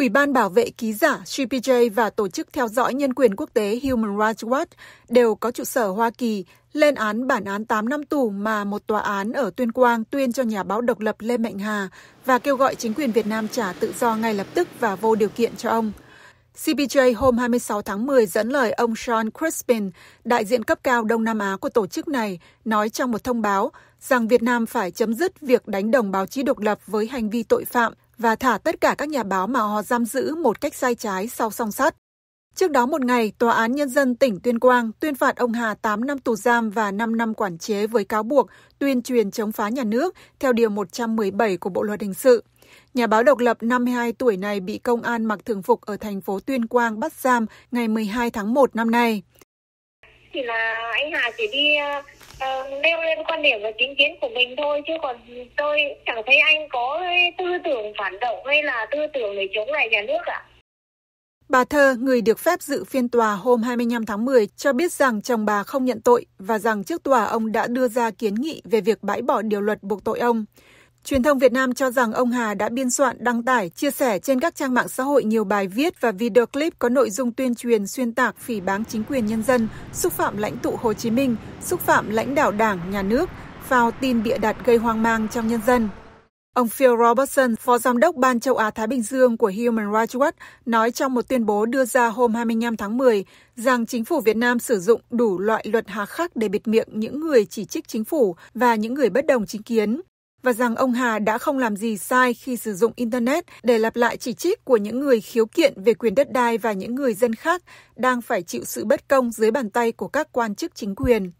Ủy ban bảo vệ ký giả CPJ và Tổ chức theo dõi nhân quyền quốc tế Human Rights Watch đều có trụ sở Hoa Kỳ lên án bản án 8 năm tù mà một tòa án ở Tuyên Quang tuyên cho nhà báo độc lập Lê Mạnh Hà và kêu gọi chính quyền Việt Nam trả tự do ngay lập tức và vô điều kiện cho ông. CPJ hôm 26 tháng 10 dẫn lời ông Sean Crispin, đại diện cấp cao Đông Nam Á của tổ chức này, nói trong một thông báo rằng Việt Nam phải chấm dứt việc đánh đồng báo chí độc lập với hành vi tội phạm và thả tất cả các nhà báo mà họ giam giữ một cách sai trái sau song sắt. Trước đó một ngày, Tòa án Nhân dân tỉnh Tuyên Quang tuyên phạt ông Hà 8 năm tù giam và 5 năm quản chế với cáo buộc tuyên truyền chống phá nhà nước theo Điều 117 của Bộ Luật Hình sự. Nhà báo độc lập 52 tuổi này bị công an mặc thường phục ở thành phố Tuyên Quang bắt giam ngày 12 tháng 1 năm nay thì là anh Hà chỉ đi uh, nêu lên quan điểm và chính kiến của mình thôi chứ còn tôi chẳng thấy anh có tư tưởng phản động hay là tư tưởng để chống lại nhà nước ạ. À. Bà Thơ, người được phép dự phiên tòa hôm 25 tháng 10, cho biết rằng chồng bà không nhận tội và rằng trước tòa ông đã đưa ra kiến nghị về việc bãi bỏ điều luật buộc tội ông. Truyền thông Việt Nam cho rằng ông Hà đã biên soạn, đăng tải, chia sẻ trên các trang mạng xã hội nhiều bài viết và video clip có nội dung tuyên truyền xuyên tạc phỉ báng chính quyền nhân dân, xúc phạm lãnh tụ Hồ Chí Minh, xúc phạm lãnh đạo Đảng, nhà nước, phao tin bịa đặt gây hoang mang trong nhân dân. Ông Phil Robertson, Phó Giám đốc Ban Châu Á-Thái Bình Dương của Human Rights Watch, nói trong một tuyên bố đưa ra hôm 25 tháng 10 rằng chính phủ Việt Nam sử dụng đủ loại luật hà khắc để bịt miệng những người chỉ trích chính phủ và những người bất đồng chính kiến và rằng ông Hà đã không làm gì sai khi sử dụng Internet để lặp lại chỉ trích của những người khiếu kiện về quyền đất đai và những người dân khác đang phải chịu sự bất công dưới bàn tay của các quan chức chính quyền.